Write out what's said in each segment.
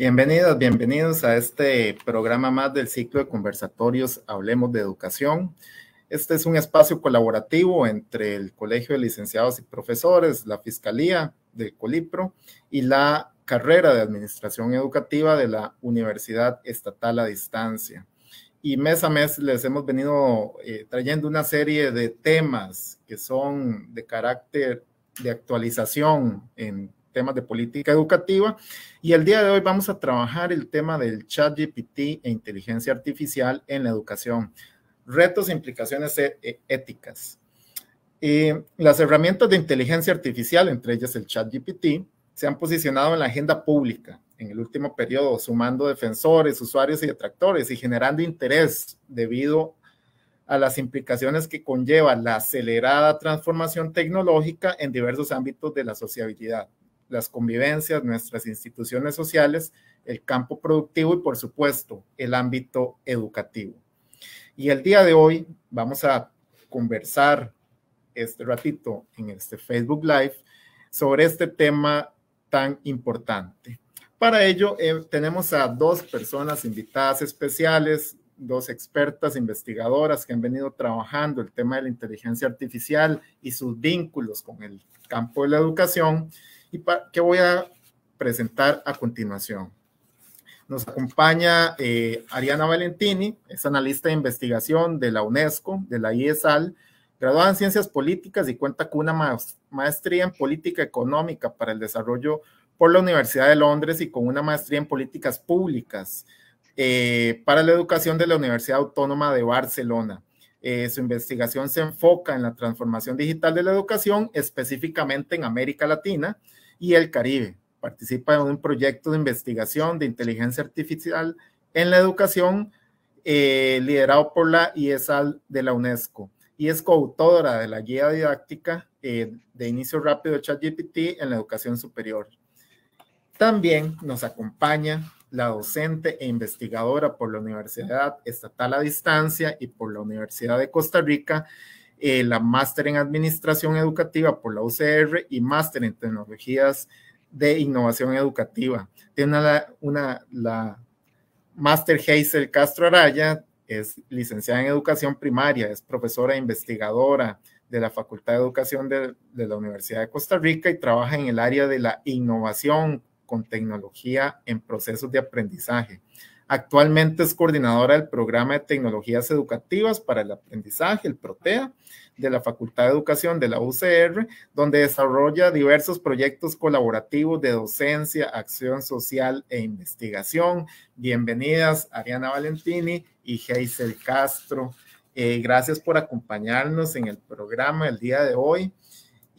Bienvenidas, bienvenidos a este programa más del ciclo de conversatorios Hablemos de Educación. Este es un espacio colaborativo entre el Colegio de Licenciados y Profesores, la Fiscalía de Colipro y la carrera de Administración Educativa de la Universidad Estatal a Distancia. Y mes a mes les hemos venido eh, trayendo una serie de temas que son de carácter de actualización en temas de política educativa. Y el día de hoy vamos a trabajar el tema del chat GPT e inteligencia artificial en la educación, retos e implicaciones e, e, éticas. las herramientas de inteligencia artificial, entre ellas el chat GPT, se han posicionado en la agenda pública en el último periodo, sumando defensores, usuarios y detractores y generando interés debido a las implicaciones que conlleva la acelerada transformación tecnológica en diversos ámbitos de la sociabilidad las convivencias, nuestras instituciones sociales, el campo productivo y, por supuesto, el ámbito educativo. Y el día de hoy vamos a conversar este ratito en este Facebook Live sobre este tema tan importante. Para ello, eh, tenemos a dos personas invitadas especiales, dos expertas investigadoras que han venido trabajando el tema de la inteligencia artificial y sus vínculos con el campo de la educación y que voy a presentar a continuación. Nos acompaña eh, Ariana Valentini, es analista de investigación de la UNESCO, de la IESAL, graduada en Ciencias Políticas y cuenta con una maestría en Política Económica para el Desarrollo por la Universidad de Londres y con una maestría en Políticas Públicas eh, para la Educación de la Universidad Autónoma de Barcelona. Eh, su investigación se enfoca en la transformación digital de la educación, específicamente en América Latina, y el Caribe. Participa en un proyecto de investigación de inteligencia artificial en la educación eh, liderado por la IESAL de la UNESCO y es coautora de la guía didáctica eh, de inicio rápido de ChatGPT en la educación superior. También nos acompaña la docente e investigadora por la Universidad Estatal a Distancia y por la Universidad de Costa Rica, eh, la máster en administración educativa por la UCR y máster en tecnologías de innovación educativa. Tiene una, la máster Hazel Castro Araya, es licenciada en educación primaria, es profesora e investigadora de la Facultad de Educación de, de la Universidad de Costa Rica y trabaja en el área de la innovación con tecnología en procesos de aprendizaje. Actualmente es coordinadora del programa de tecnologías educativas para el aprendizaje, el PROTEA, de la Facultad de Educación de la UCR, donde desarrolla diversos proyectos colaborativos de docencia, acción social e investigación. Bienvenidas Ariana Valentini y Geisel Castro. Eh, gracias por acompañarnos en el programa el día de hoy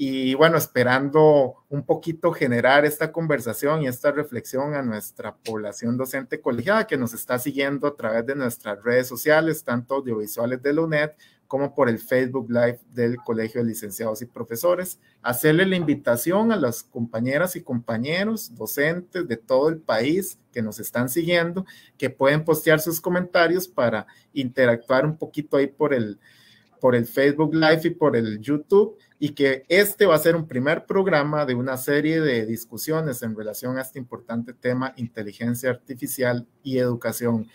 y bueno, esperando un poquito generar esta conversación y esta reflexión a nuestra población docente colegiada que nos está siguiendo a través de nuestras redes sociales, tanto audiovisuales de la UNED como por el Facebook Live del Colegio de Licenciados y Profesores. Hacerle la invitación a las compañeras y compañeros docentes de todo el país que nos están siguiendo, que pueden postear sus comentarios para interactuar un poquito ahí por el, por el Facebook Live y por el YouTube y que este va a ser un primer programa de una serie de discusiones en relación a este importante tema, inteligencia artificial y educación.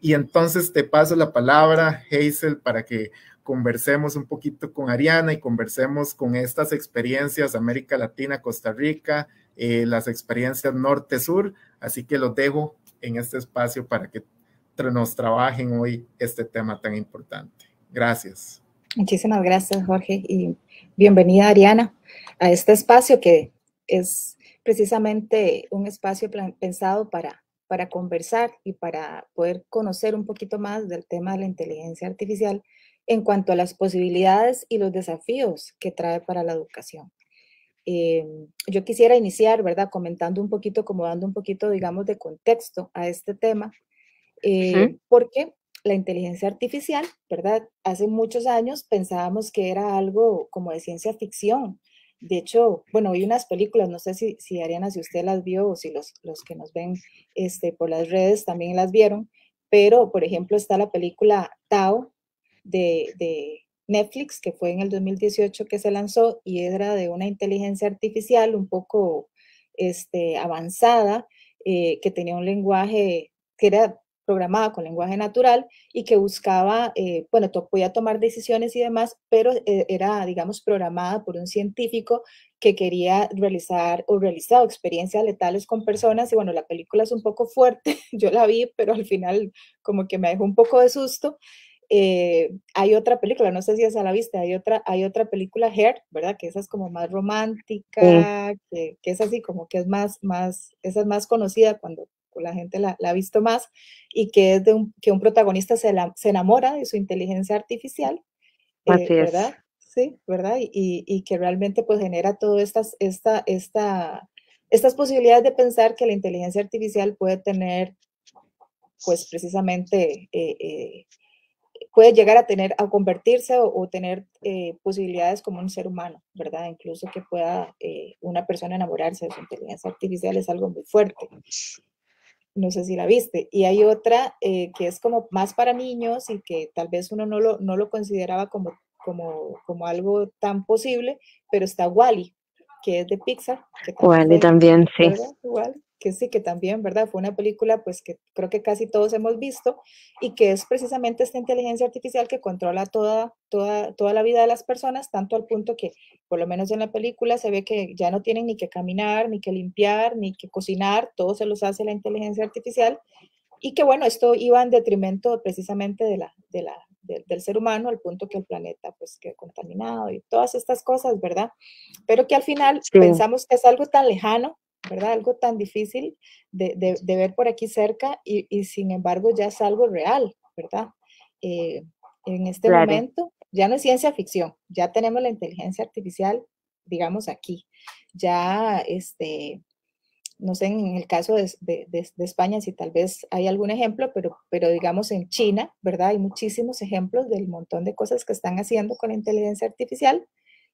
Y entonces te paso la palabra, Hazel, para que conversemos un poquito con Ariana y conversemos con estas experiencias América Latina, Costa Rica, eh, las experiencias norte-sur. Así que los dejo en este espacio para que nos trabajen hoy este tema tan importante. Gracias. Muchísimas gracias, Jorge, y bienvenida, Ariana, a este espacio que es precisamente un espacio pensado para, para conversar y para poder conocer un poquito más del tema de la inteligencia artificial en cuanto a las posibilidades y los desafíos que trae para la educación. Em, yo quisiera iniciar, ¿verdad? Comentando un poquito, como dando un poquito, digamos, de contexto a este tema, eh, porque la inteligencia artificial, ¿verdad? Hace muchos años pensábamos que era algo como de ciencia ficción. De hecho, bueno, hay unas películas, no sé si, si Ariana, si usted las vio o si los, que nos ven este, por las redes también las vieron, pero por ejemplo está la película Tao de, Netflix, que fue en el 2018 que se lanzó y era de una inteligencia artificial un poco este, avanzada, eh, que tenía un lenguaje que era programada con lenguaje natural y que buscaba, eh, bueno, podía tomar decisiones y demás, pero eh, era, digamos, programada por un científico que quería realizar o realizado experiencias letales con personas. Y bueno, la película es un poco fuerte, yo la vi, pero al final como que me dejó un poco de susto. Eh, hay otra película, no sé si a la vista hay otra, hay otra película, Hair, ¿verdad? Que esa es como más romántica, que, que, es así como que es más, más, esa es más conocida cuando la gente la, ha visto más, y que es de un, que un protagonista se, enamora de su inteligencia artificial, eh, ¿verdad? Sí, ¿verdad? Y, que realmente pues genera todas estas, esta, esta, estas posibilidades de pensar que la inteligencia artificial puede tener, pues precisamente, eh, eh, puede llegar a tener, a convertirse o, tener posibilidades como un ser humano, ¿verdad? Incluso que pueda una persona enamorarse de su inteligencia artificial es algo muy fuerte no sé si la viste, y hay otra eh, que es como más para niños y que tal vez uno no lo, no lo consideraba como, como, como algo tan posible, pero está Wally, que es de Pixar. Wally también, sí que sí, que también, ¿verdad? Fue una película pues que creo que casi todos hemos visto y que es precisamente esta inteligencia artificial que controla toda, toda, toda la vida de las personas, tanto al punto que por lo menos en la película se ve que ya no tienen ni que caminar, ni que limpiar, ni que cocinar, todo se los hace la inteligencia artificial y que bueno, esto iba en detrimento precisamente de la, la, del ser humano al punto que el planeta pues quedó contaminado y todas estas cosas, ¿verdad? Pero que al final pensamos que es algo tan lejano ¿verdad? Algo tan difícil de, ver por aquí cerca y, sin embargo ya es algo real, ¿verdad? Eh, en este momento ya no es ciencia ficción, ya tenemos la inteligencia artificial, digamos, aquí. Ya, este, no sé, en el caso de, España, si tal vez hay algún ejemplo, pero, pero digamos en China, ¿verdad? Hay muchísimos ejemplos del montón de cosas que están haciendo con inteligencia artificial.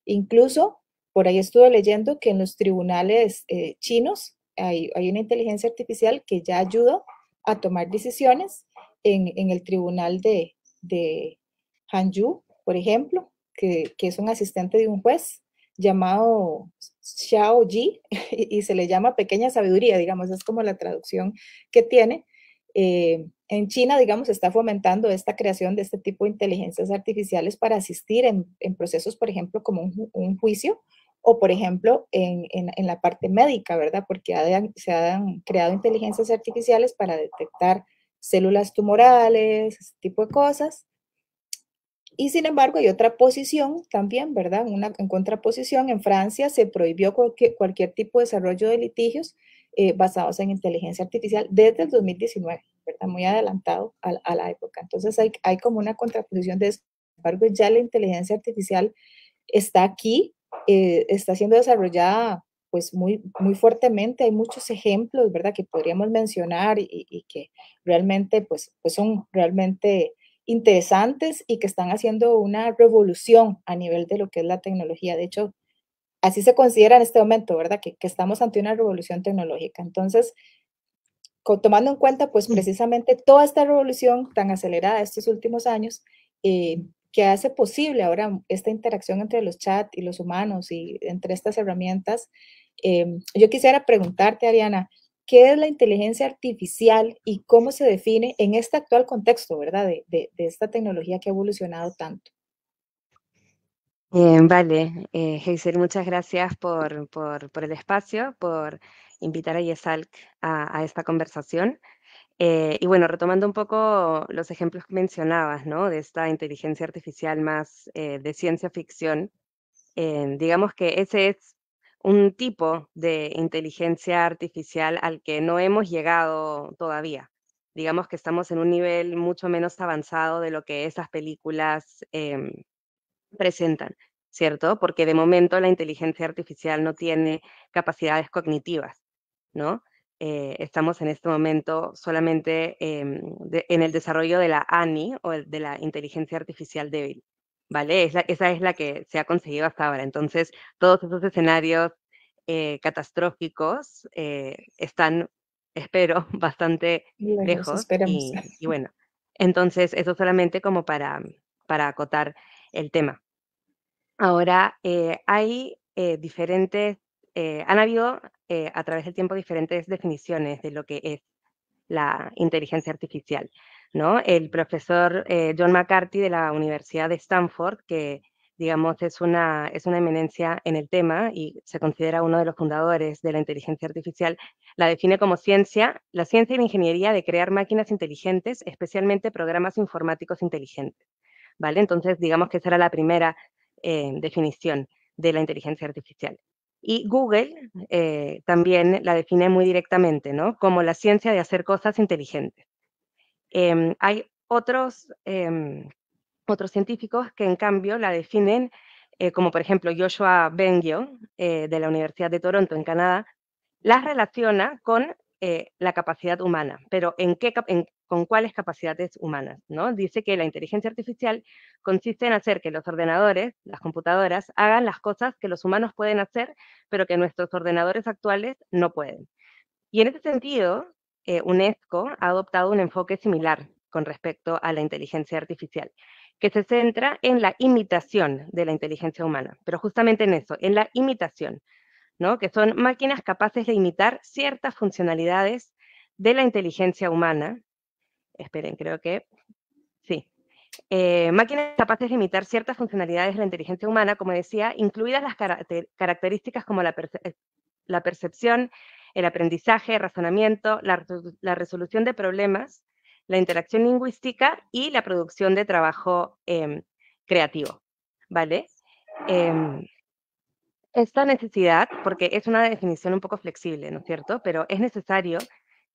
Incluso por ahí estuve leyendo que en los tribunales eh, chinos hay, hay, una inteligencia artificial que ya ayuda a tomar decisiones en, el tribunal de, de por ejemplo, que, es un asistente de un juez llamado Xiao Ji y se le llama pequeña sabiduría, digamos, es como la traducción que tiene. Eh, en China, digamos, se está fomentando esta creación de este tipo de inteligencias artificiales para asistir en, procesos, por ejemplo, como un, juicio o por ejemplo en, en, la parte médica, ¿verdad? Porque se han creado inteligencias artificiales para detectar células tumorales, ese tipo de cosas. Y sin embargo, hay otra posición también, ¿verdad? Una, en contraposición, en Francia se prohibió cualquier, tipo de desarrollo de litigios eh, basados en inteligencia artificial desde el 2019, ¿verdad? Muy adelantado a, la época. Entonces hay, hay, como una contraposición de eso. Sin embargo, ya la inteligencia artificial está aquí eh, está siendo desarrollada pues muy, muy fuertemente. Hay muchos ejemplos, ¿verdad?, que podríamos mencionar y, que realmente, pues, pues son realmente interesantes y que están haciendo una revolución a nivel de lo que es la tecnología. De hecho, así se considera en este momento, ¿verdad? Que, estamos ante una revolución tecnológica. Entonces, tomando en cuenta, pues precisamente toda esta revolución tan acelerada estos últimos años, eh, que hace posible ahora esta interacción entre los chats y los humanos y entre estas herramientas. Em, yo quisiera preguntarte, Ariana, ¿qué es la inteligencia artificial y cómo se define en este actual contexto, verdad, de, esta tecnología que ha evolucionado tanto? Bien, vale, eh, Heiser, muchas gracias por, el espacio, por invitar a Yesalk a esta conversación. Eh, y bueno, retomando un poco los ejemplos que mencionabas, ¿no? De esta inteligencia artificial más eh, de ciencia ficción, eh, digamos que ese es un tipo de inteligencia artificial al que no hemos llegado todavía. Digamos que estamos en un nivel mucho menos avanzado de lo que esas películas em, presentan, ¿cierto? Porque de momento la inteligencia artificial no tiene capacidades cognitivas, ¿no? Eh, estamos en este momento solamente em, en el desarrollo de la ANI o de la inteligencia artificial débil, ¿vale? esa es la que se ha conseguido hasta ahora. Entonces, todos esos escenarios eh, catastróficos eh, están, espero, bastante lejos. Y, y, bueno, entonces eso solamente como para, para acotar el tema. Ahora, hay diferentes, han habido eh, a través del tiempo diferentes definiciones de lo que es la inteligencia artificial. ¿no? El profesor eh, John McCarthy de la Universidad de Stanford, que digamos es una, es una eminencia en el tema y se considera uno de los fundadores de la inteligencia artificial, la define como ciencia, la ciencia y la ingeniería de crear máquinas inteligentes, especialmente programas informáticos inteligentes. ¿vale? Entonces, digamos que esa era la primera eh, definición de la inteligencia artificial. Y Google eh, también la define muy directamente, ¿no? Como la ciencia de hacer cosas inteligentes. Em, hay otros, em, otros científicos que en cambio la definen, eh, como por ejemplo Joshua Bengio, eh, de la Universidad de Toronto en Canadá, las relaciona con la capacidad humana, pero en qué, en, con cuáles capacidades humanas, ¿no? Dice que la inteligencia artificial consiste en hacer que los ordenadores, las computadoras, hagan las cosas que los humanos pueden hacer, pero que nuestros ordenadores actuales no pueden. Y en ese sentido, eh, UNESCO ha adoptado un enfoque similar con respecto a la inteligencia artificial, que se centra en la imitación de la inteligencia humana, pero justamente en eso, en la imitación, ¿no? Que son máquinas capaces de imitar ciertas funcionalidades de la inteligencia humana Esperen, creo que sí. Eh, máquinas capaces de imitar ciertas funcionalidades de la inteligencia humana, como decía, incluidas las características como eh, la, percepción, el aprendizaje, el razonamiento, la, resolución de problemas, la interacción lingüística y la producción de trabajo em, creativo. ¿Vale? Em, esta necesidad, porque es una definición un poco flexible, ¿no es cierto? Pero es necesario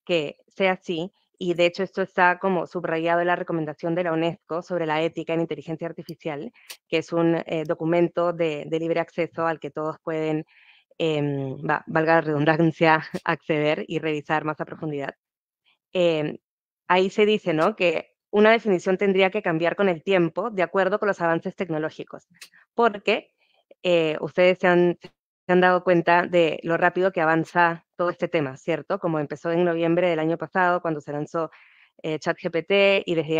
que sea así y de hecho esto está como subrayado en la recomendación de la UNESCO sobre la ética en inteligencia artificial, que es un eh, documento de, libre acceso al que todos pueden, em, valga la redundancia, acceder y revisar más a profundidad. Em, ahí se dice ¿no? que una definición tendría que cambiar con el tiempo de acuerdo con los avances tecnológicos, porque eh, ustedes se han, han dado cuenta de lo rápido que avanza todo este tema, ¿cierto? Como empezó en noviembre del año pasado, cuando se lanzó eh, ChatGPT, y desde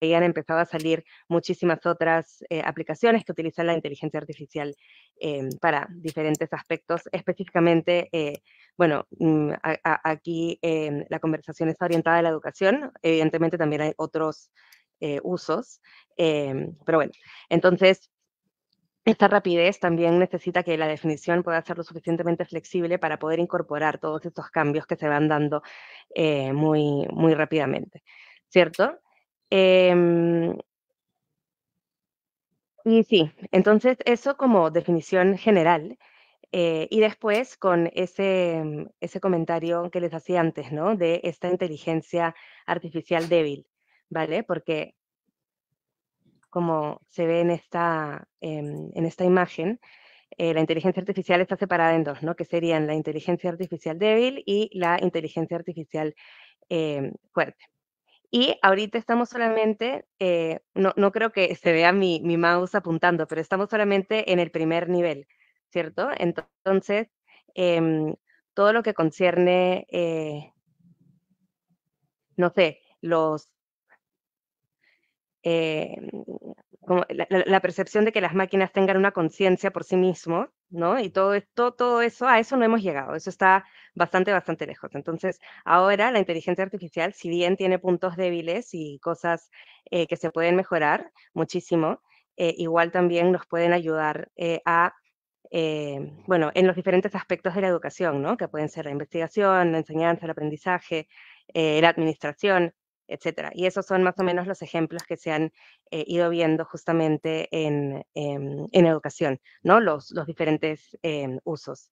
ahí han empezado a salir muchísimas otras eh, aplicaciones que utilizan la inteligencia artificial em, para diferentes aspectos. Específicamente, eh, bueno, mm, aquí em, la conversación está orientada a la educación, evidentemente también hay otros usos, em, pero bueno, entonces esta rapidez también necesita que la definición pueda ser lo suficientemente flexible para poder incorporar todos estos cambios que se van dando eh, muy, muy rápidamente, ¿cierto? Em, y sí, entonces eso como definición general. Eh, y después con ese, ese comentario que les hacía antes, ¿no? De esta inteligencia artificial débil, ¿vale? Porque como se ve en esta, em, en esta imagen, eh, la inteligencia artificial está separada en dos, ¿no? que serían la inteligencia artificial débil y la inteligencia artificial em, fuerte. Y ahorita estamos solamente, eh, no, no, creo que se vea mi, mi, mouse apuntando, pero estamos solamente en el primer nivel, ¿cierto? Entonces, em, todo lo que concierne, eh, no sé, los eh, como la, percepción de que las máquinas tengan una conciencia por sí mismo, ¿no? Y todo esto, todo eso, a eso no hemos llegado, eso está bastante, bastante lejos. Entonces, ahora la inteligencia artificial, si bien tiene puntos débiles y cosas eh, que se pueden mejorar muchísimo, eh, igual también nos pueden ayudar a, bueno, en los diferentes aspectos de la educación, ¿no? Que pueden ser la investigación, la enseñanza, el aprendizaje, la administración, etcétera. Y esos son más o menos los ejemplos que se han eh, ido viendo justamente em, en, educación, ¿no? Los, los diferentes em, usos.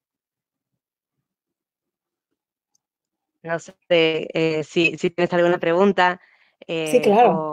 No sé eh, si, tienes alguna pregunta. sí, eh, claro.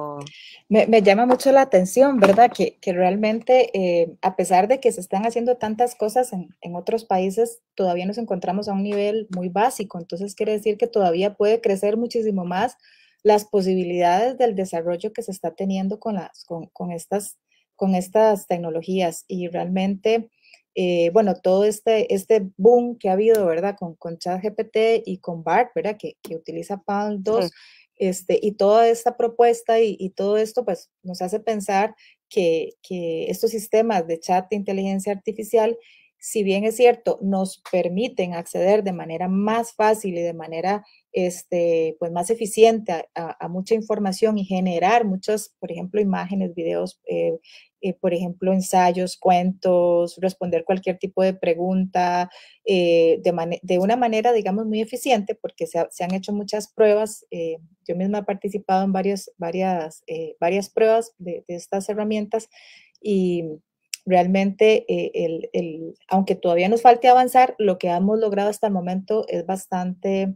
Me, me, llama mucho la atención, ¿verdad? Que, que realmente, a pesar de que se están haciendo tantas cosas en, en otros países, todavía nos encontramos a un nivel muy básico. Entonces, quiere decir que todavía puede crecer muchísimo más las posibilidades del desarrollo que se está teniendo con, las, con, con estas, con estas tecnologías y realmente, eh, bueno, todo este, este boom que ha habido, ¿verdad? Con, con ChatGPT y con BART, ¿verdad? Que, que utiliza PAL 2. Este, y toda esta propuesta y, y, todo esto, pues nos hace pensar que, que estos sistemas de chat de inteligencia artificial si bien es cierto, nos permiten acceder de manera más fácil y de manera este, pues más eficiente a, mucha información y generar muchas, por ejemplo, imágenes, videos, eh, eh, por ejemplo, ensayos, cuentos, responder cualquier tipo de pregunta eh, de, una manera, digamos, muy eficiente, porque se, han hecho muchas pruebas. yo misma he participado en varias, varias, varias pruebas de, de estas herramientas y realmente, eh, el, aunque todavía nos falte avanzar, lo que hemos logrado hasta el momento es bastante,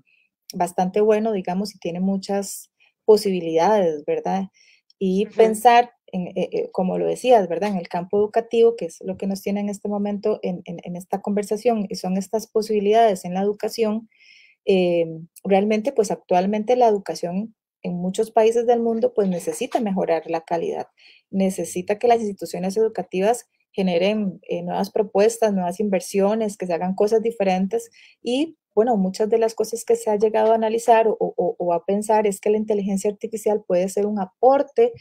bastante bueno, digamos, y tiene muchas posibilidades, ¿verdad? Y pensar, eh, eh, como lo decías, ¿verdad? En el campo educativo, que es lo que nos tiene en este momento en, esta conversación, y son estas posibilidades en la educación, realmente, pues actualmente la educación en muchos países del mundo, pues necesita mejorar la calidad, necesita que las instituciones educativas generen eh, nuevas propuestas, nuevas inversiones, que se hagan cosas diferentes y bueno, muchas de las cosas que se ha llegado a analizar o, a pensar es que la inteligencia artificial puede ser un aporte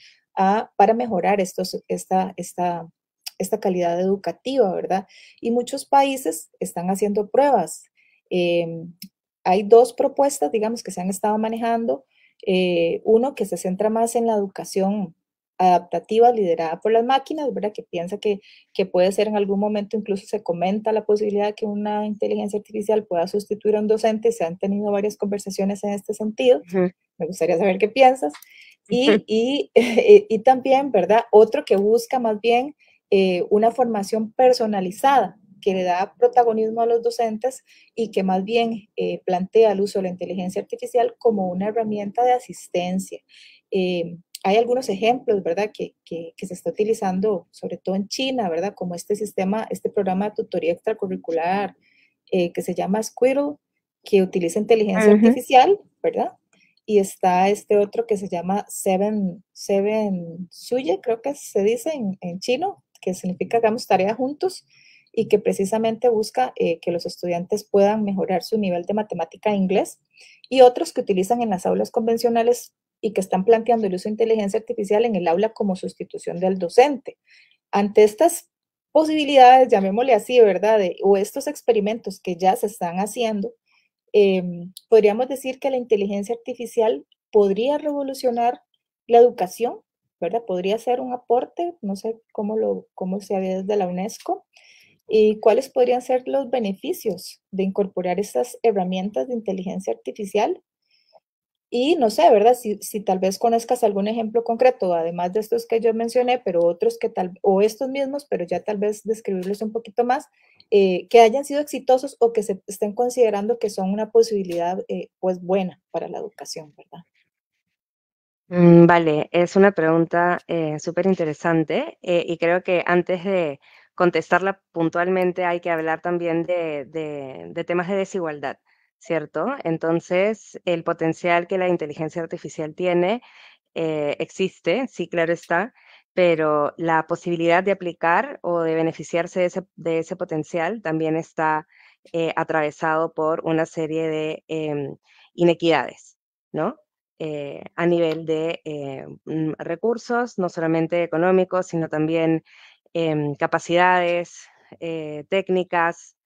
para mejorar esta, esta, esta calidad educativa, ¿verdad? Y muchos países están haciendo pruebas. Em, hay dos propuestas, digamos, que se han estado manejando. Eh, uno que se centra más en la educación adaptativa liderada por las máquinas, ¿verdad? Que piensa que, puede ser en algún momento, incluso se comenta la posibilidad de que una inteligencia artificial pueda sustituir a un docente. Se han tenido varias conversaciones en este sentido. Me gustaría saber qué piensas. Y, también, ¿verdad? Otro que busca más bien eh, una formación personalizada que le da protagonismo a los docentes y que más bien eh, plantea el uso de la inteligencia artificial como una herramienta de asistencia. Eh, hay algunos ejemplos, ¿verdad?, que, que, se está utilizando, sobre todo en China, ¿verdad?, como este sistema, este programa de tutoría extracurricular eh, que se llama Squirrel, que utiliza inteligencia artificial, ¿verdad? Y está este otro que se llama Seven, Seven Suye, creo que se dice en, chino, que significa hagamos tarea juntos y que precisamente busca eh, que los estudiantes puedan mejorar su nivel de matemática e inglés, y otros que utilizan en las aulas convencionales y que están planteando el uso de inteligencia artificial en el aula como sustitución del docente. Ante estas posibilidades, llamémosle así, ¿verdad? o estos experimentos que ya se están haciendo, em, podríamos decir que la inteligencia artificial podría revolucionar la educación, ¿verdad? Podría ser un aporte, no sé cómo, lo, cómo se ve desde la UNESCO, y cuáles podrían ser los beneficios de incorporar estas herramientas de inteligencia artificial y no sé, ¿verdad? Si, si, tal vez conozcas algún ejemplo concreto, además de estos que yo mencioné, pero otros que tal, o estos mismos, pero ya tal vez describirlos un poquito más, eh, que hayan sido exitosos o que se estén considerando que son una posibilidad eh, pues buena para la educación, ¿verdad? Mm, vale, es una pregunta eh, súper interesante y creo que antes de contestarla puntualmente hay que hablar también de temas de desigualdad ¿cierto? Entonces, el potencial que la inteligencia artificial tiene eh, existe, sí, claro está, pero la posibilidad de aplicar o de beneficiarse de ese, potencial también está eh, atravesado por una serie de em, inequidades, ¿no? Eh, a nivel de mm, recursos, no solamente económicos, sino también em, capacidades técnicas,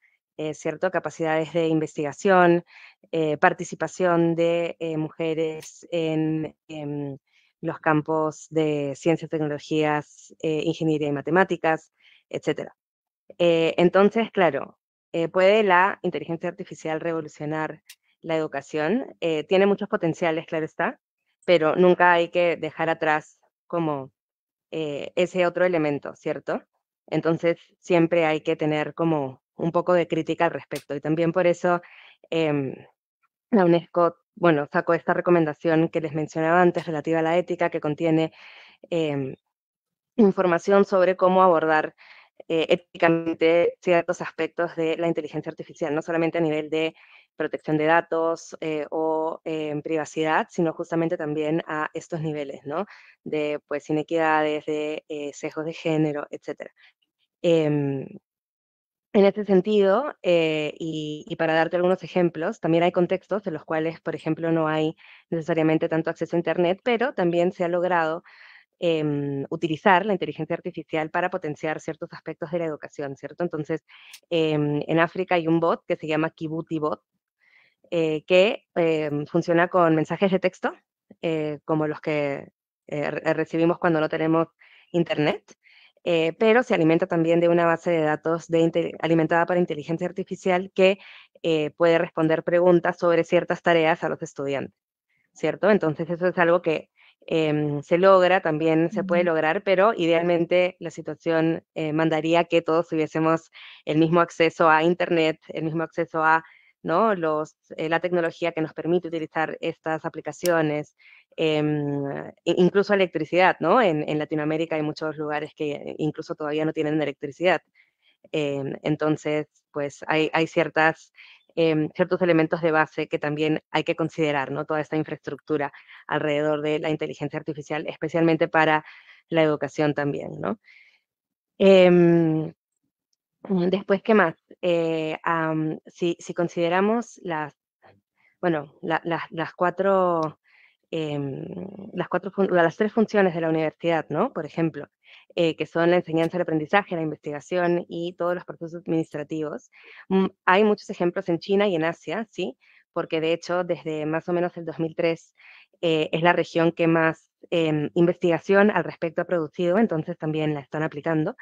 eh, ¿cierto? Capacidades de investigación, eh, participación de eh, mujeres en, los campos de ciencias, tecnologías, ingeniería y matemáticas, etc. entonces, claro, ¿puede la inteligencia artificial revolucionar la educación? tiene muchos potenciales, claro está, pero nunca hay que dejar atrás como ese otro elemento, ¿cierto? Entonces, siempre hay que tener como un poco de crítica al respecto. Y también por eso em, la UNESCO bueno, sacó esta recomendación que les mencionaba antes relativa a la ética, que contiene em, información sobre cómo abordar eh, éticamente ciertos aspectos de la inteligencia artificial, no solamente a nivel de protección de datos eh, o em, privacidad, sino justamente también a estos niveles, ¿no? De pues inequidades, de eh, sesgos de género, etc. En este sentido, eh, y, para darte algunos ejemplos, también hay contextos en los cuales, por ejemplo, no hay necesariamente tanto acceso a Internet, pero también se ha logrado em, utilizar la inteligencia artificial para potenciar ciertos aspectos de la educación, ¿cierto? Entonces, em, en África hay un bot que se llama Kibuti Bot, eh, que em, funciona con mensajes de texto, eh, como los que recibimos cuando no tenemos Internet. Eh, pero se alimenta también de una base de datos alimentada para inteligencia artificial que eh, puede responder preguntas sobre ciertas tareas a los estudiantes, ¿cierto? Entonces eso es algo que em, se logra, también se puede lograr, pero idealmente la situación eh, mandaría que todos tuviésemos el mismo acceso a Internet, el mismo acceso a la tecnología que nos permite utilizar estas aplicaciones, Em, incluso electricidad, ¿no? En, Latinoamérica hay muchos lugares que incluso todavía no tienen electricidad. Em, entonces, pues hay, hay ciertas, em, ciertos elementos de base que también hay que considerar, ¿no? Toda esta infraestructura alrededor de la inteligencia artificial, especialmente para la educación también, ¿no? después, ¿qué más? Eh, si, consideramos las, bueno, las las cuatro Em, las, cuatro, las tres funciones de la universidad, ¿no? Por ejemplo, eh, que son la enseñanza, el aprendizaje, la investigación y todos los procesos administrativos. Mm, hay muchos ejemplos en China y en Asia, ¿sí? Porque de hecho, desde más o menos el 2003 eh, es la región que más em, investigación al respecto ha producido, entonces también la están aplicando.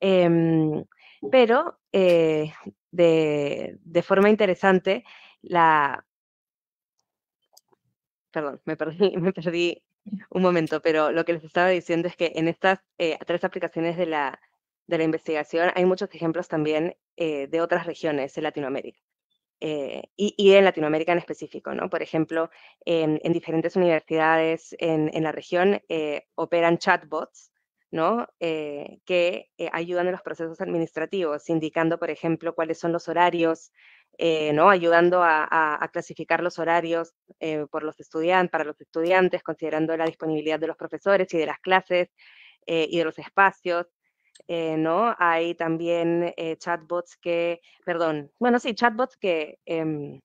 Em, pero eh, de forma interesante, la, perdón, me perdí, me perdí un momento, pero lo que les estaba diciendo es que en estas eh, tres aplicaciones de la, investigación hay muchos ejemplos también eh, de otras regiones de Latinoamérica. Eh, y, en Latinoamérica en específico, ¿no? Por ejemplo, en, diferentes universidades en, en la región operan chatbots, ¿no? que ayudan en los procesos administrativos, indicando, por ejemplo, cuáles son los horarios eh, ayudando a, clasificar los horarios eh, por los estudiantes, para los estudiantes, considerando la disponibilidad de los profesores y de las clases eh, y de los espacios. ¿no? Hay también chatbots que, perdón, bueno, sí, chatbots que em,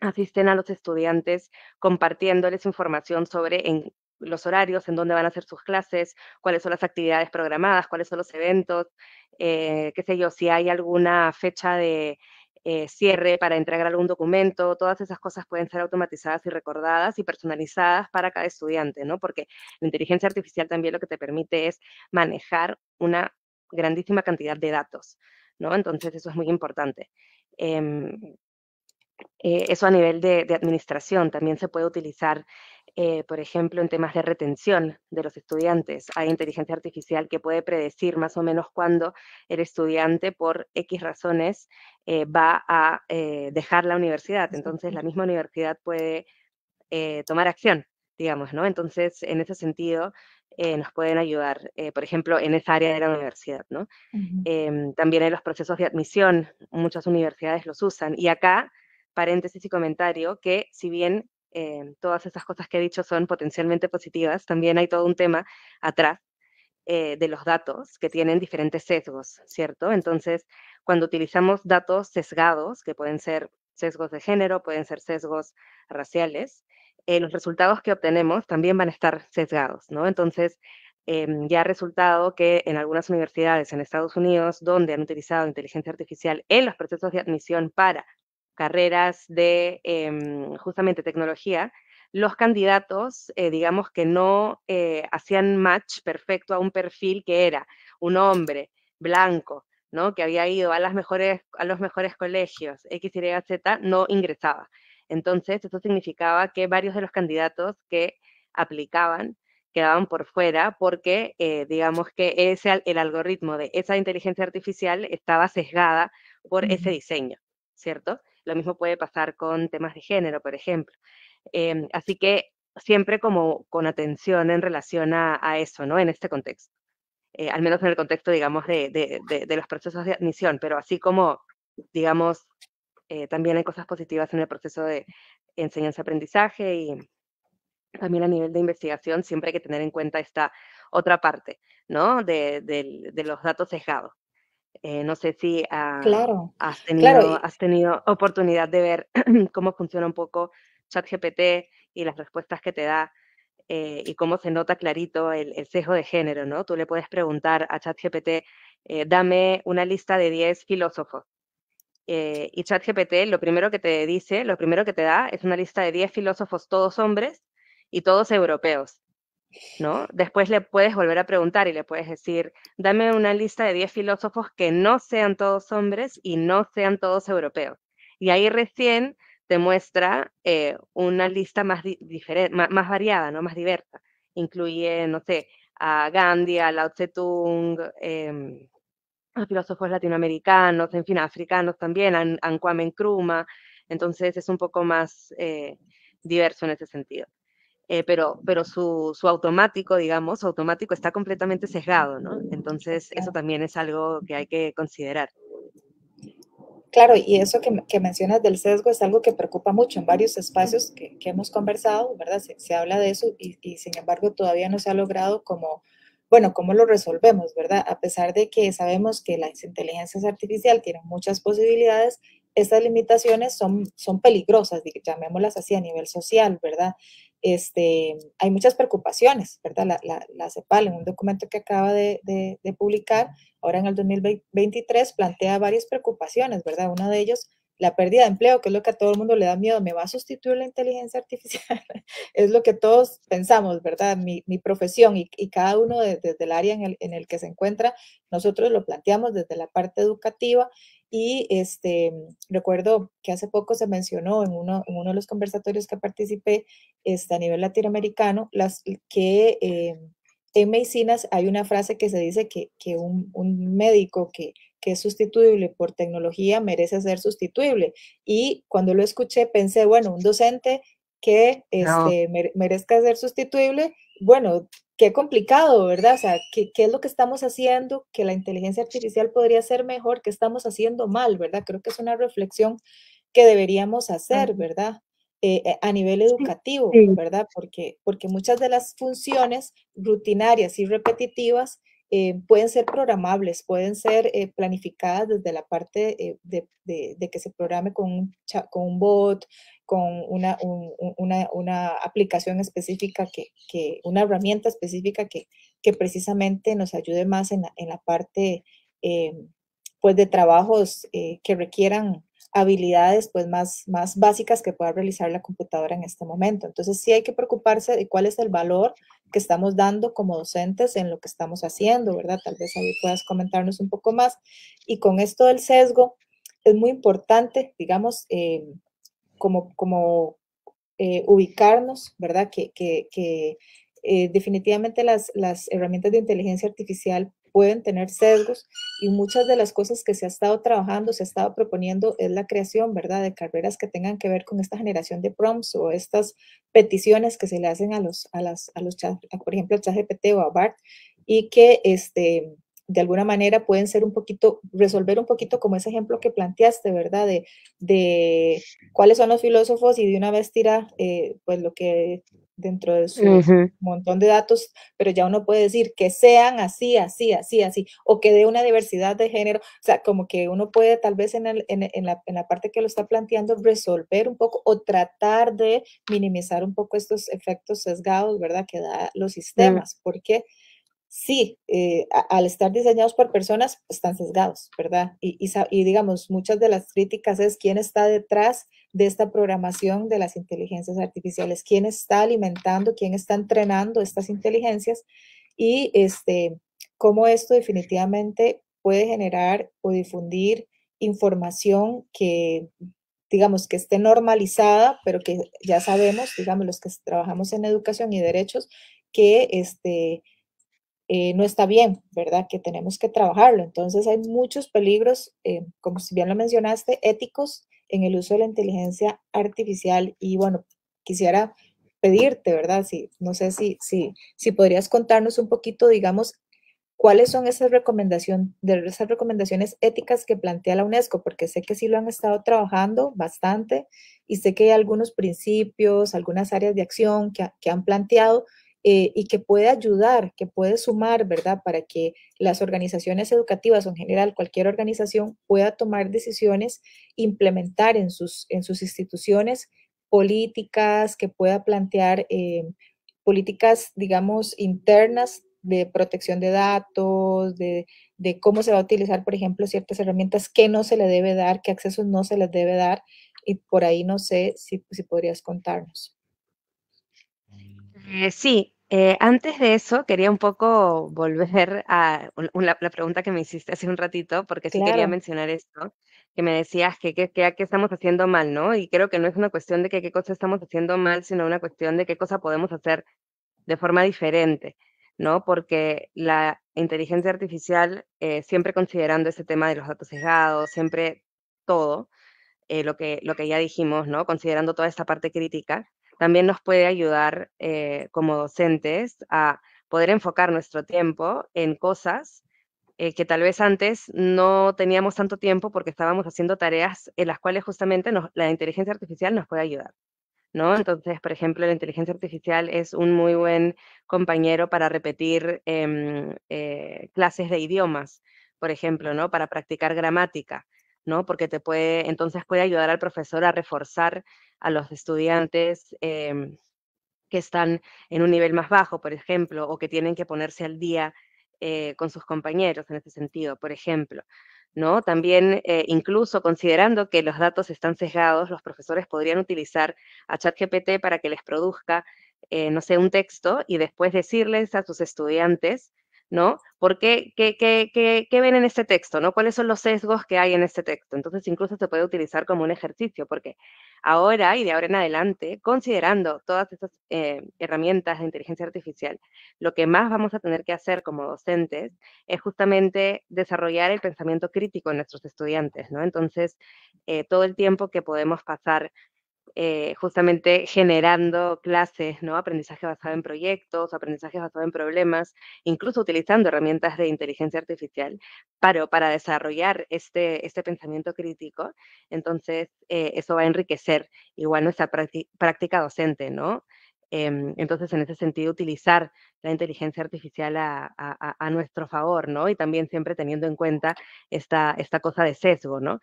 asisten a los estudiantes compartiéndoles información sobre en, los horarios, en dónde van a hacer sus clases, cuáles son las actividades programadas, cuáles son los eventos, qué sé yo, si hay alguna fecha de, eh, cierre para entregar algún documento, todas esas cosas pueden ser automatizadas y recordadas y personalizadas para cada estudiante, ¿no? Porque la inteligencia artificial también lo que te permite es manejar una grandísima cantidad de datos, ¿no? Entonces eso es muy importante. Em, eh, eso a nivel de, de, administración también se puede utilizar eh, por ejemplo, en temas de retención de los estudiantes. Hay inteligencia artificial que puede predecir más o menos cuándo el estudiante, por X razones, eh, va a eh, dejar la universidad. Entonces, la misma universidad puede tomar acción, digamos, ¿no? Entonces, en ese sentido, nos pueden ayudar, por ejemplo, en esa área de la universidad, ¿no? Em, también en los procesos de admisión, muchas universidades los usan. Y acá, paréntesis y comentario, que si bien Em, todas esas cosas que he dicho son potencialmente positivas, también hay todo un tema atrás eh, de los datos que tienen diferentes sesgos, ¿cierto? Entonces, cuando utilizamos datos sesgados, que pueden ser sesgos de género, pueden ser sesgos raciales, eh, los resultados que obtenemos también van a estar sesgados, ¿no? Entonces, em, ya ha resultado que en algunas universidades en Estados Unidos, donde han utilizado inteligencia artificial en los procesos de admisión para carreras de em, justamente tecnología, los candidatos, eh, digamos que no eh, hacían match perfecto a un perfil que era un hombre blanco, ¿no? que había ido a, las mejores, a los mejores colegios, X, Y, Z, no ingresaba. Entonces, esto significaba que varios de los candidatos que aplicaban quedaban por fuera porque, eh, digamos que ese, el algoritmo de esa inteligencia artificial estaba sesgada por ese diseño, ¿cierto? Lo mismo puede pasar con temas de género, por ejemplo. Em, así que siempre como con atención en relación a, eso, ¿no? En este contexto. Eh, al menos en el contexto, digamos, de, de, de, los procesos de admisión, pero así como, digamos, eh, también hay cosas positivas en el proceso de enseñanza-aprendizaje y también a nivel de investigación siempre hay que tener en cuenta esta otra parte, ¿no? De, los datos sesgados. Eh, no sé si ah, has, tenido, oportunidad de ver cómo funciona un poco ChatGPT y las respuestas que te da eh, y cómo se nota clarito el, sesgo de género, ¿no? Tú le puedes preguntar a ChatGPT, eh, dame una lista de 10 filósofos. y ChatGPT lo primero que te dice, lo primero que te da es una lista de 10 filósofos, todos hombres y todos europeos. ¿no? Después le puedes volver a preguntar y le puedes decir, dame una lista de 10 filósofos que no sean todos hombres y no sean todos europeos. Y ahí recién te muestra eh, una lista más, más, variada, ¿no? Más diversa. Incluye, no sé, a Gandhi, a Lao Tse-Tung, em, a filósofos latinoamericanos, en fin, africanos también, a, a Kwame Nkrumah. Entonces es un poco más eh, diverso en ese sentido. Eh, pero, pero su, automático, digamos, automático está completamente sesgado, ¿no? Entonces, eso también es algo que hay que considerar. Claro, y eso que, mencionas del sesgo es algo que preocupa mucho en varios espacios que, hemos conversado, ¿verdad? Se, habla de eso y, sin embargo todavía no se ha logrado como, bueno, cómo lo resolvemos, ¿verdad? A pesar de que sabemos que las inteligencias artificiales tienen muchas posibilidades, estas limitaciones son, son peligrosas, llamémoslas así, a nivel social, ¿verdad? este, hay muchas preocupaciones, ¿verdad? La, CEPAL, en un documento que acaba de, publicar, ahora en el 2023, plantea varias preocupaciones, ¿verdad? Una de ellos, la pérdida de empleo, que es lo que a todo el mundo le da miedo, ¿me va a sustituir la inteligencia artificial? es lo que todos pensamos, ¿verdad? Mi, profesión y, cada uno desde el área en el que se encuentra, nosotros lo planteamos desde la parte educativa y este, recuerdo que hace poco se mencionó en uno, en uno de los conversatorios que participé este, a nivel latinoamericano las, que eh, en medicinas hay una frase que se dice que, un, médico que, es sustituible por tecnología merece ser sustituible. Y cuando lo escuché pensé, bueno, un docente que este, merezca ser sustituible bueno, qué complicado, ¿verdad? O sea, ¿qué, es lo que estamos haciendo que la inteligencia artificial podría ser mejor, ¿qué estamos haciendo mal, ¿verdad? Creo que es una reflexión que deberíamos hacer, ¿verdad? Eh, eh, a nivel educativo, ¿verdad? Porque, porque muchas de las funciones rutinarias y repetitivas eh, pueden ser programables, pueden ser planificadas desde la parte de, que se programe con con un bot, con una, una, aplicación específica, que, que, una herramienta específica que, que precisamente nos ayude más en la, en la parte em, pues de trabajos eh, que requieran habilidades pues más, más básicas que pueda realizar la computadora en este momento. Entonces sí hay que preocuparse de cuál es el valor que estamos dando como docentes en lo que estamos haciendo, ¿verdad? Tal vez ahí puedas comentarnos un poco más. Y con esto del sesgo, es muy importante, digamos, em, como, como eh, ubicarnos, ¿verdad? Que, que, eh, definitivamente las, las herramientas de inteligencia artificial pueden tener sesgos y muchas de las cosas que se ha estado trabajando, se ha estado proponiendo es la creación, ¿verdad?, de carreras que tengan que ver con esta generación de prompts o estas peticiones que se le hacen a los, a las, a los, por ejemplo, al ChatGPT o a BART y que, este, de alguna manera pueden ser un poquito, resolver un poquito como ese ejemplo que planteaste, ¿verdad? De, cuáles son los filósofos y de una vez tira eh, pues lo que dentro de su montón de datos, pero ya uno puede decir que sean así, así, así, así, o que de una diversidad de género, o sea, como que uno puede tal vez en, la, parte que lo está planteando resolver un poco o tratar de minimizar un poco estos efectos sesgados, ¿verdad? Que da los sistemas, por qué porque sí, eh, al estar diseñados por personas, pues, están sesgados, ¿verdad? Y, digamos, muchas de las críticas es quién está detrás de esta programación de las inteligencias artificiales, quién está alimentando, quién está entrenando estas inteligencias y este, cómo esto definitivamente puede generar o difundir información que digamos, que esté normalizada, pero que ya sabemos, digamos, los que trabajamos en educación y derechos, que este, eh, no está bien, ¿verdad? Que tenemos que trabajarlo. Entonces hay muchos peligros, eh, como como bien lo mencionaste, éticos en el uso de la inteligencia artificial. Y bueno, quisiera pedirte, ¿verdad? Si, no sé si, si, podrías contarnos un poquito, digamos, cuáles son esas, recomendación, de esas recomendaciones éticas que plantea la UNESCO, porque sé que sí lo han estado trabajando bastante y sé que hay algunos principios, algunas áreas de acción que, que han planteado, eh, y que puede ayudar, que puede sumar, ¿verdad? Para que las organizaciones educativas o en general cualquier organización pueda tomar decisiones, implementar en sus, en sus instituciones políticas, que pueda plantear eh, políticas, digamos, internas de protección de datos, de, cómo se va a utilizar, por ejemplo, ciertas herramientas, qué no se le debe dar, qué accesos no se les debe dar. Y por ahí no sé si podrías contarnos. Eh, sí, eh, antes de eso quería un poco volver a la pregunta que me hiciste hace un ratito, porque sí quería mencionar esto, que me decías que qué estamos haciendo mal, ¿no? Y creo que no es una cuestión de qué cosa estamos haciendo mal, sino una cuestión de qué cosa podemos hacer de forma diferente, ¿no? Porque la inteligencia artificial, eh, siempre considerando ese tema de los datos sesgados, siempre todo, lo, que, lo que ya dijimos, ¿no? Considerando toda esta parte crítica, también nos puede ayudar eh, como docentes a poder enfocar nuestro tiempo en cosas eh, que tal vez antes no teníamos tanto tiempo porque estábamos haciendo tareas en las cuales justamente la inteligencia artificial nos puede ayudar. ¿No? Entonces, por ejemplo, la inteligencia artificial es un muy buen compañero para repetir em, eh, clases de idiomas, por ejemplo, ¿no? Para practicar gramática. ¿no? Porque te puede, entonces puede ayudar al profesor a reforzar a los estudiantes em, que están en un nivel más bajo, por ejemplo, o que tienen que ponerse al día eh, con sus compañeros en ese sentido, por ejemplo. ¿no? También, eh, incluso considerando que los datos están sesgados, los profesores podrían utilizar a ChatGPT para que les produzca, eh, no sé, un texto y después decirles a sus estudiantes ¿no? ¿Por qué, qué, ven en este texto? ¿no? ¿Cuáles son los sesgos que hay en este texto? Entonces, incluso se puede utilizar como un ejercicio, porque ahora y de ahora en adelante, considerando todas estas eh, herramientas de inteligencia artificial, lo que más vamos a tener que hacer como docentes es justamente desarrollar el pensamiento crítico en nuestros estudiantes, ¿no? Entonces, eh, todo el tiempo que podemos pasar eh, justamente generando clases, ¿no? Aprendizaje basado en proyectos, aprendizaje basado en problemas, incluso utilizando herramientas de inteligencia artificial para, para desarrollar este, este pensamiento crítico. Entonces, eh, eso va a enriquecer igual nuestra práctica docente, ¿no? Em, entonces, en ese sentido, utilizar la inteligencia artificial a, nuestro favor, ¿no? Y también siempre teniendo en cuenta esta, esta cosa de sesgo, ¿no?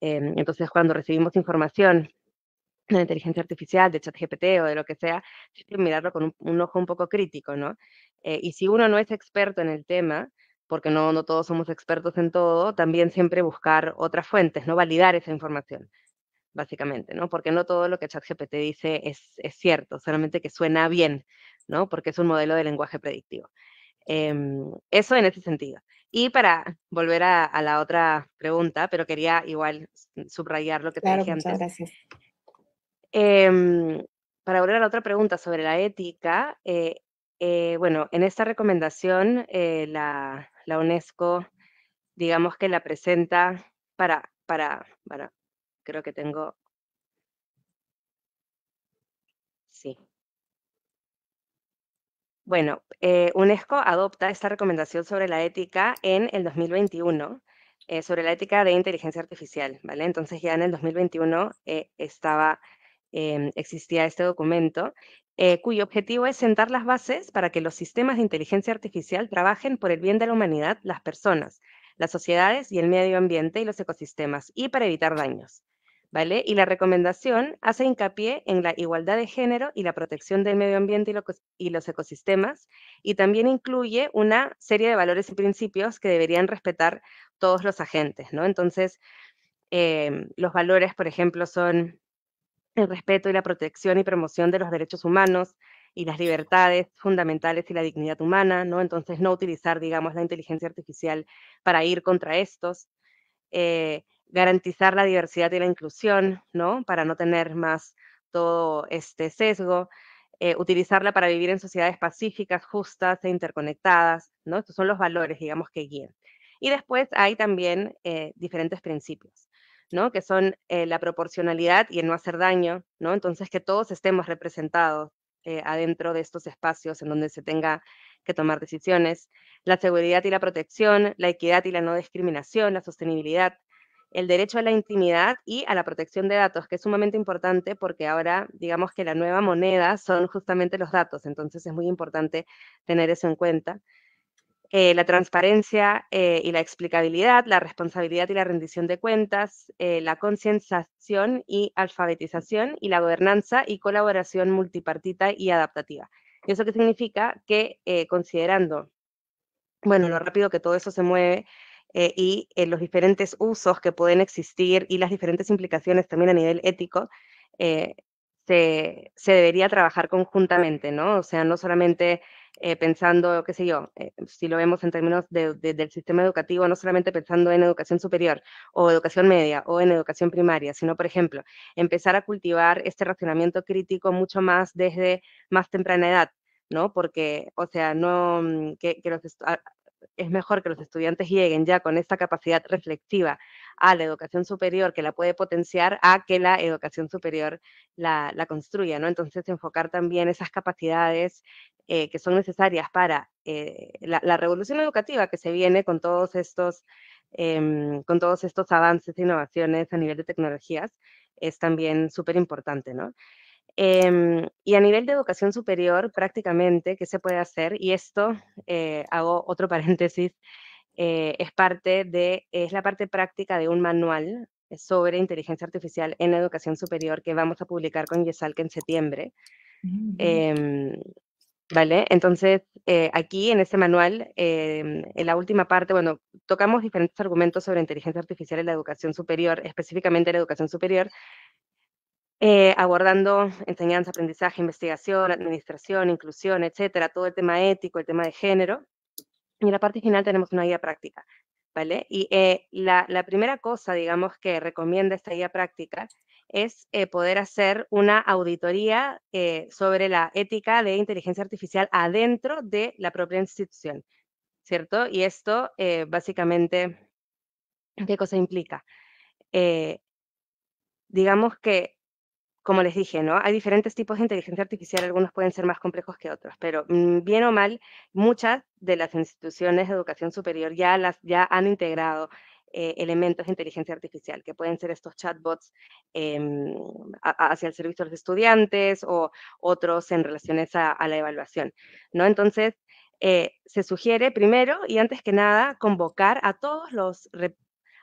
Em, entonces, cuando recibimos información de inteligencia artificial, de ChatGPT o de lo que sea, mirarlo con un, ojo un poco crítico, ¿no? Eh, y si uno no es experto en el tema, porque no, no todos somos expertos en todo, también siempre buscar otras fuentes, ¿no? Validar esa información, básicamente, ¿no? Porque no todo lo que ChatGPT dice es, es cierto, solamente que suena bien, ¿no? Porque es un modelo de lenguaje predictivo. Em, eso en ese sentido. Y para volver a, la otra pregunta, pero quería igual mm, subrayar lo que te dije antes. Gracias. Em, para volver a la otra pregunta sobre la ética, eh, eh, bueno, en esta recomendación eh, la, UNESCO, digamos que la presenta para, para, para, creo que tengo, sí. Bueno, UNESCO adopta esta recomendación sobre la ética en el 2021 sobre la ética de inteligencia artificial, ¿vale? Entonces ya en el 2021 estaba Em, existía este documento, eh, cuyo objetivo es sentar las bases para que los sistemas de inteligencia artificial trabajen por el bien de la humanidad, las personas, las sociedades y el medio ambiente y los ecosistemas, y para evitar daños. ¿Vale? Y la recomendación hace hincapié en la igualdad de género y la protección del medio ambiente y, los ecosistemas, y también incluye una serie de valores y principios que deberían respetar todos los agentes, ¿no? Entonces, em, los valores, por ejemplo, son el respeto y la protección y promoción de los derechos humanos y las libertades fundamentales y la dignidad humana, ¿no? Entonces, no utilizar, digamos, la inteligencia artificial para ir contra estos, eh, garantizar la diversidad y la inclusión, ¿no? Para no tener más todo este sesgo, eh, utilizarla para vivir en sociedades pacíficas, justas e interconectadas, ¿no? Estos son los valores, digamos, que guían. Y después hay también eh, diferentes principios. Que son eh, la proporcionalidad y el no hacer daño, Entonces, que todos estemos representados eh, adentro de estos espacios en donde se tenga que tomar decisiones. La seguridad y la protección, la equidad y la no discriminación, la sostenibilidad, el derecho a la intimidad y a la protección de datos, que es sumamente importante porque ahora digamos que la nueva moneda son justamente los datos, entonces es muy importante tener eso en cuenta. Eh, la transparencia eh, y la explicabilidad, la responsabilidad y la rendición de cuentas, eh, la concienciación y alfabetización y la gobernanza y colaboración multipartita y adaptativa. ¿Y eso qué significa? Que considerando, bueno, lo rápido que todo eso se mueve y los diferentes usos que pueden existir y las diferentes implicaciones también a nivel ético, se, se debería trabajar conjuntamente, ¿no? O sea, no solamente eh, pensando, qué sé yo, eh, si lo vemos en términos del sistema educativo, no solamente pensando en educación superior o educación media o en educación primaria, sino, por ejemplo, empezar a cultivar este racionamiento crítico mucho más desde más temprana edad, ¿no? Porque, o sea, no, mm, que, es mejor que los estudiantes lleguen ya con esta capacidad reflexiva a la educación superior, que la puede potenciar, a que la educación superior la, construya, ¿no? Entonces, enfocar también esas capacidades eh, que son necesarias para eh, la, revolución educativa que se viene con todos estos, em, con todos estos avances e innovaciones a nivel de tecnologías, es también súper importante, ¿no? Em, y a nivel de educación superior, prácticamente, ¿qué se puede hacer? Y esto, eh, hago otro paréntesis eh, es, parte de, es la parte práctica de un manual sobre inteligencia artificial en la educación superior que vamos a publicar con Yesalk en septiembre. Mm, em, ¿Vale? Entonces, eh, aquí en este manual, em, en la última parte, bueno, tocamos diferentes argumentos sobre inteligencia artificial en la educación superior, específicamente en la educación superior, eh, abordando enseñanza, aprendizaje, investigación, administración, inclusión, etcétera, todo el tema ético, el tema de género. Y en la parte final tenemos una guía práctica, ¿vale? Y eh, la, primera cosa, digamos, que recomienda esta guía práctica es eh, poder hacer una auditoría eh, sobre la ética de inteligencia artificial adentro de la propia institución, ¿cierto? Y esto, básicamente, ¿qué cosa implica? digamos que como les dije, ¿no? Hay diferentes tipos de inteligencia artificial, algunos pueden ser más complejos que otros, pero mm, bien o mal, muchas de las instituciones de educación superior ya, las, ya han integrado eh, elementos de inteligencia artificial, que pueden ser estos chatbots em, hacia el servicio de los estudiantes o otros en relaciones a, la evaluación, ¿no? Entonces, eh, se sugiere primero y antes que nada convocar a todos los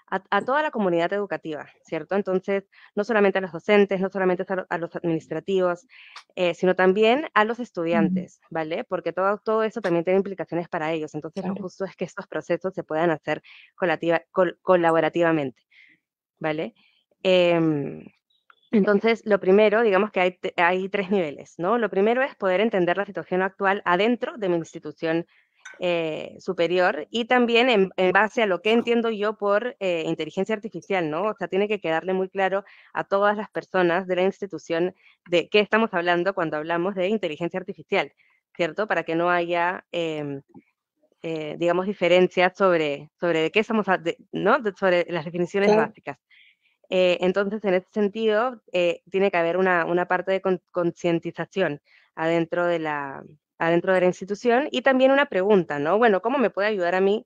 a, toda la comunidad educativa, ¿cierto? Entonces, no solamente a los docentes, no solamente a, los administrativos, eh, sino también a los estudiantes, ¿vale? Porque todo, todo eso también tiene implicaciones para ellos. Entonces, lo justo es que estos procesos se puedan hacer colaborativamente, ¿vale? Em, entonces, lo primero, digamos que hay, hay tres niveles, ¿no? Lo primero es poder entender la situación actual adentro de mi institución eh, superior y también en, base a lo que entiendo yo por eh, inteligencia artificial, ¿no? O sea, tiene que quedarle muy claro a todas las personas de la institución de qué estamos hablando cuando hablamos de inteligencia artificial, ¿cierto? Para que no haya, em, eh, digamos, diferencias sobre, sobre qué estamos, ¿no? sobre las definiciones básicas. entonces, en ese sentido, tiene que haber una parte de concientización adentro de la, adentro de la institución y también una pregunta, ¿no? Bueno, ¿cómo me puede ayudar a mí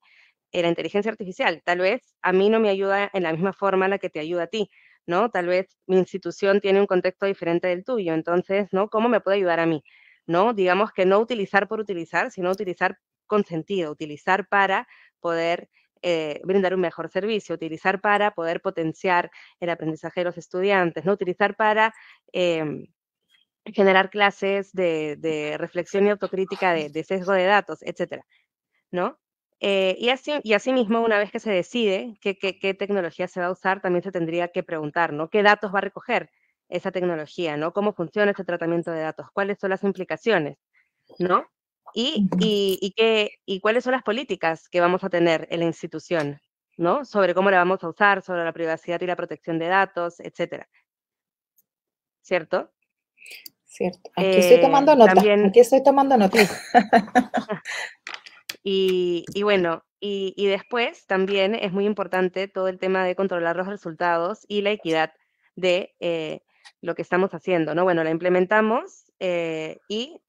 la inteligencia artificial? Tal vez a mí no me ayuda en la misma forma en la que te ayuda a ti, ¿no? Tal vez mi institución tiene un contexto diferente del tuyo, entonces, ¿no? ¿Cómo me puede ayudar a mí? ¿No? Digamos que no utilizar por utilizar, sino utilizar con sentido, utilizar para poder eh, brindar un mejor servicio, utilizar para poder potenciar el aprendizaje de los estudiantes, ¿no? Utilizar para... Em, generar clases de, reflexión y autocrítica de, sesgo de datos, etcétera, ¿no? Eh, y, así, y asimismo, una vez que se decide qué, tecnología se va a usar, también se tendría que preguntar, ¿no? ¿Qué datos va a recoger esa tecnología, ¿no? ¿Cómo funciona este tratamiento de datos? ¿Cuáles son las implicaciones, ¿no? Y, qué, y cuáles son las políticas que vamos a tener en la institución, ¿no? Sobre cómo la vamos a usar, sobre la privacidad y la protección de datos, etcétera. ¿Cierto? Cierto. Aquí estoy eh, tomando nota. Aquí estoy tomando nota. y, bueno, y, después también es muy importante todo el tema de controlar los resultados y la equidad de eh, lo que estamos haciendo, ¿no? Bueno, la implementamos eh, y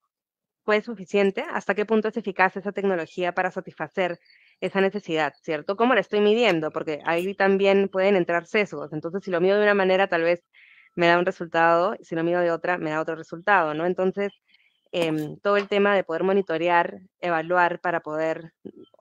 fue suficiente, hasta qué punto es eficaz esa tecnología para satisfacer esa necesidad, ¿cierto? ¿Cómo la estoy midiendo? Porque ahí también pueden entrar sesgos, entonces si lo mido de una manera tal vez me da un resultado, y si no miro de otra, me da otro resultado, ¿no? Entonces, em, todo el tema de poder monitorear, evaluar para poder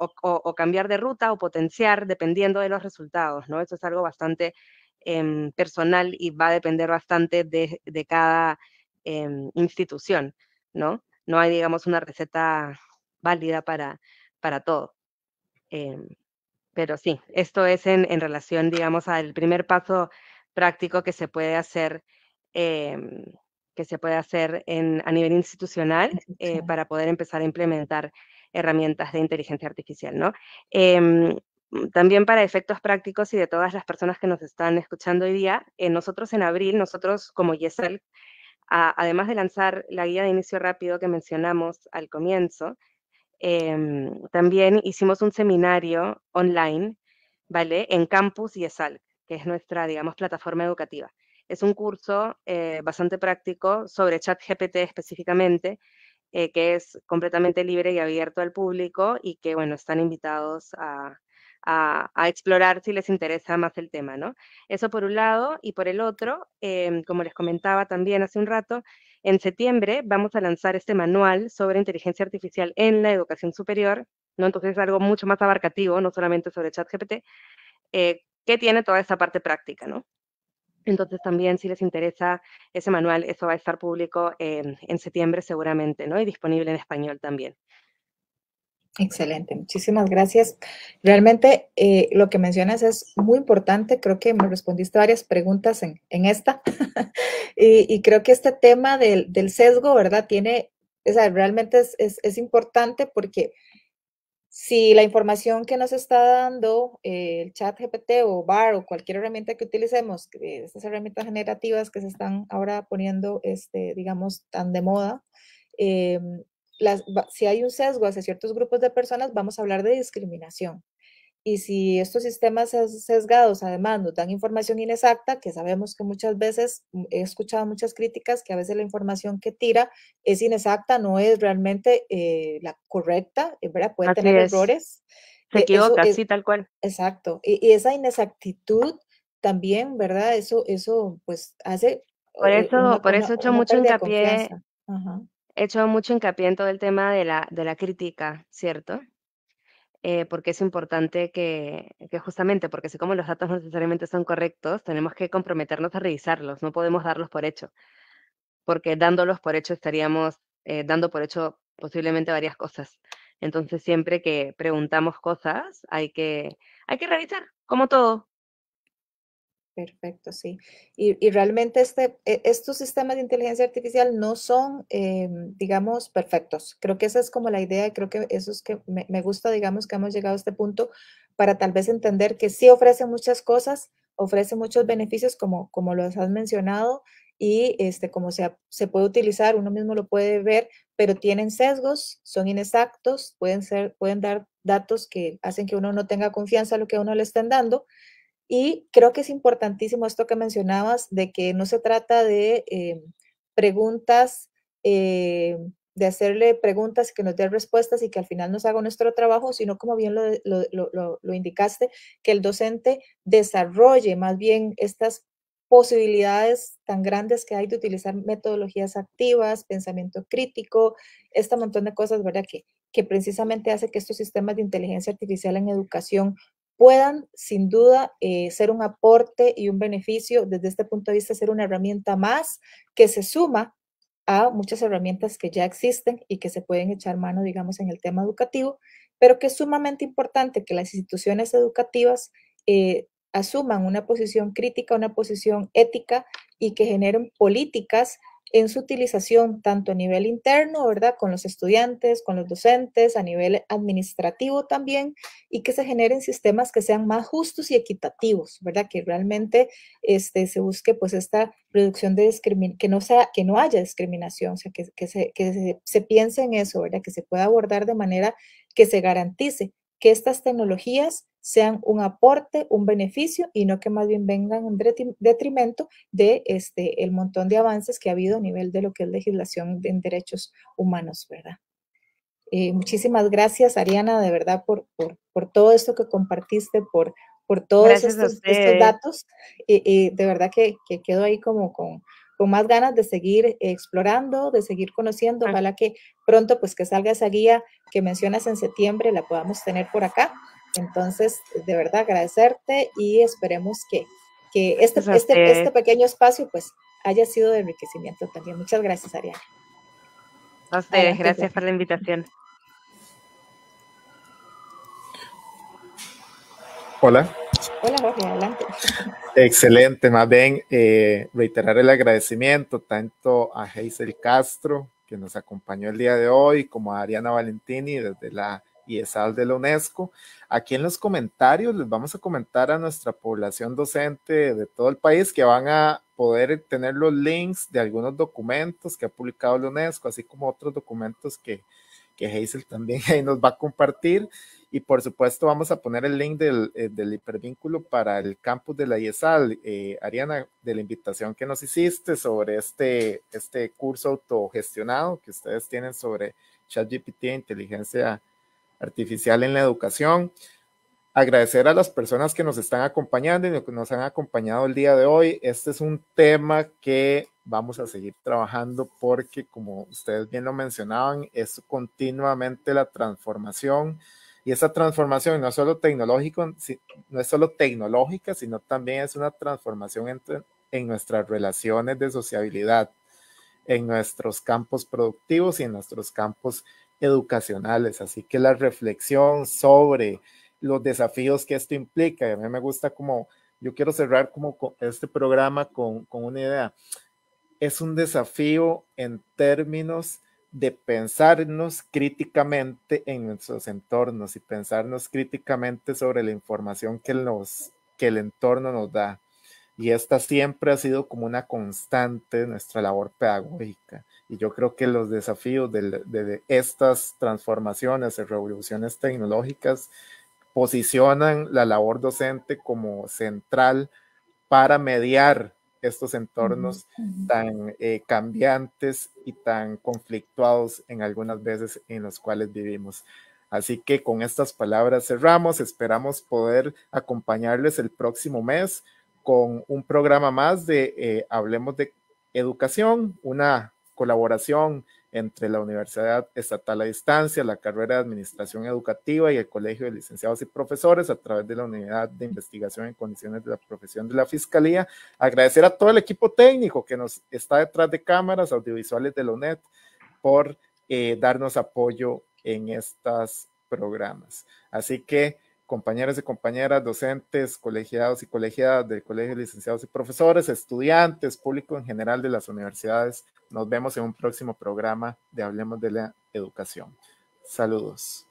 o, cambiar de ruta o potenciar dependiendo de los resultados, ¿no? Eso es algo bastante em, personal y va a depender bastante de, cada em, institución, ¿no? No hay, digamos, una receta válida para, para todo. pero sí, esto es en, en relación, digamos, al primer paso práctico que se puede hacer, em, que se puede hacer en, a nivel eh, institucional para poder empezar a implementar herramientas de inteligencia artificial, ¿no? Em, también para efectos prácticos y de todas las personas que nos están escuchando hoy día, eh, nosotros en abril, nosotros como Yesel, además de lanzar la guía de inicio rápido que mencionamos al comienzo, em, también hicimos un seminario online, ¿vale? En Campus YesAlc que es nuestra, digamos, plataforma educativa. Es un curso eh, bastante práctico sobre ChatGPT específicamente, eh, que es completamente libre y abierto al público y que, bueno, están invitados a, explorar si les interesa más el tema, ¿no? Eso por un lado, y por el otro, em, como les comentaba también hace un rato, en septiembre vamos a lanzar este manual sobre inteligencia artificial en la educación superior, ¿no? Entonces es algo mucho más abarcativo, no solamente sobre ChatGPT, eh, tiene toda esa parte práctica, ¿no? Entonces también si les interesa ese manual, eso va a estar público en, septiembre seguramente, ¿no? Y disponible en español también. Excelente, muchísimas gracias. Realmente eh, lo que mencionas es muy importante, creo que me respondiste varias preguntas en, esta y, creo que este tema del, sesgo, ¿verdad? Tiene, o sea, realmente es importante porque si la información que nos está dando eh, el chat GPT o BAR o cualquier herramienta que utilicemos, estas herramientas generativas que se están ahora poniendo, este, digamos, tan de moda, em, si hay un sesgo hacia ciertos grupos de personas, vamos a hablar de discriminación. Y si estos sistemas sesgados además nos dan información inexacta, que sabemos que muchas veces mm, he escuchado muchas críticas que a veces la información que tira es inexacta, no es realmente eh, la correcta, eh, ¿verdad? Puede tener errores. Se eh, equivoca, sí, tal cual. Exacto. Y, esa inexactitud también, ¿verdad? Eso, eso pues hace... Por eso, por eso he hecho mucho hincapié. He hecho mucho hincapié en todo el tema de la, de la crítica, ¿cierto? Eh, porque es importante que, justamente, porque si como los datos no necesariamente son correctos, tenemos que comprometernos a revisarlos, no podemos darlos por hecho, porque dándolos por hecho estaríamos eh, dando por hecho posiblemente varias cosas. Entonces, siempre que preguntamos cosas, hay que, hay que revisar, como todo, Perfecto, sí. Y, realmente este, e, estos sistemas de inteligencia artificial no son, em, digamos, perfectos. Creo que esa es como la idea y creo que eso es que me, me, gusta, digamos, que hemos llegado a este punto para tal vez entender que sí ofrece muchas cosas, ofrece muchos beneficios, como, como los has mencionado, y este, como se, se puede utilizar, uno mismo lo puede ver, pero tienen sesgos, son inexactos, pueden, ser, pueden dar datos que hacen que uno no tenga confianza en lo que uno le estén dando. Y creo que es importantísimo esto que mencionabas, de que no se trata de eh, preguntas, eh, de hacerle preguntas que nos dé respuestas y que al final nos haga nuestro trabajo, sino como bien lo, indicaste, que el docente desarrolle más bien estas posibilidades tan grandes que hay de utilizar metodologías activas, pensamiento crítico, este montón de cosas, ¿verdad? Que, que precisamente hace que estos sistemas de inteligencia artificial en educación puedan sin duda eh, ser un aporte y un beneficio desde este punto de vista, ser una herramienta más que se suma a muchas herramientas que ya existen y que se pueden echar mano, digamos, en el tema educativo, pero que es sumamente importante que las instituciones educativas eh, asuman una posición crítica, una posición ética y que generen políticas en su utilización tanto a nivel interno, ¿verdad? Con los estudiantes, con los docentes, a nivel administrativo también, y que se generen sistemas que sean más justos y equitativos, ¿verdad? Que realmente este, se busque pues esta reducción de discriminación, que no, sea, que no haya discriminación, o sea, que, se, se piense en eso, ¿verdad? Que se pueda abordar de manera que se garantice que estas tecnologías sean un aporte, un beneficio y no que más bien vengan en detrimento de este el montón de avances que ha habido a nivel de lo que es legislación en derechos humanos, ¿verdad? Eh, muchísimas gracias, Ariana, de verdad, por, por, todo esto que compartiste, por, por todos estos, datos. y eh, eh, de verdad que quedo ahí como con, con más ganas de seguir explorando, de seguir conociendo. Ojalá que pronto, pues que salga esa guía que mencionas en septiembre, la podamos tener por acá. Entonces, de verdad, agradecerte y esperemos que, este, pues, este, este pequeño espacio, pues, haya sido de enriquecimiento también. Muchas gracias, Ariana. A ustedes, gracias por la invitación. Hola. Hola, Jorge, adelante. Excelente, más bien eh, reiterar el agradecimiento tanto a Hazel Castro, que nos acompañó el día de hoy, como a Ariana Valentini desde la IESAL de la UNESCO. Aquí en los comentarios les vamos a comentar a nuestra población docente de todo el país que van a poder tener los links de algunos documentos que ha publicado la UNESCO, así como otros documentos que, que Hazel también ahí nos va a compartir. Y por supuesto vamos a poner el link del, eh, del hipervínculo para el campus de la IESAL. Eh, Ariana, de la invitación que nos hiciste sobre este, este curso autogestionado que ustedes tienen sobre ChatGPT inteligencia artificial en la educación. Agradecer a las personas que nos están acompañando y que nos han acompañado el día de hoy. Este es un tema que vamos a seguir trabajando porque, como ustedes bien lo mencionaban, es continuamente la transformación y esa transformación no es solo, tecnológico, no es solo tecnológica, sino también es una transformación entre, en nuestras relaciones de sociabilidad, en nuestros campos productivos y en nuestros campos educacionales. Así que la reflexión sobre los desafíos que esto implica, y a mí me gusta como, yo quiero cerrar como este programa con, con una idea es un desafío en términos de pensarnos críticamente en nuestros entornos y pensarnos críticamente sobre la información que, que el entorno nos da. Y esta siempre ha sido como una constante de nuestra labor pedagógica. Y yo creo que los desafíos de estas transformaciones y revoluciones tecnológicas posicionan la labor docente como central para mediar estos entornos tan eh, cambiantes y tan conflictuados en algunas veces en los cuales vivimos. Así que con estas palabras cerramos, esperamos poder acompañarles el próximo mes con un programa más de eh, Hablemos de Educación, una colaboración entre la Universidad Estatal a Distancia, la carrera de Administración Educativa y el Colegio de Licenciados y Profesores a través de la Unidad de Investigación en Condiciones de la Profesión de la Fiscalía. Agradecer a todo el equipo técnico que nos está detrás de cámaras audiovisuales de la UNED por eh, darnos apoyo en estos programas. Así que, compañeros y compañeras, docentes, colegiados y colegiadas del Colegio de Licenciados y Profesores, estudiantes, público en general de las universidades nos vemos en un próximo programa de Hablemos de la Educación. Saludos.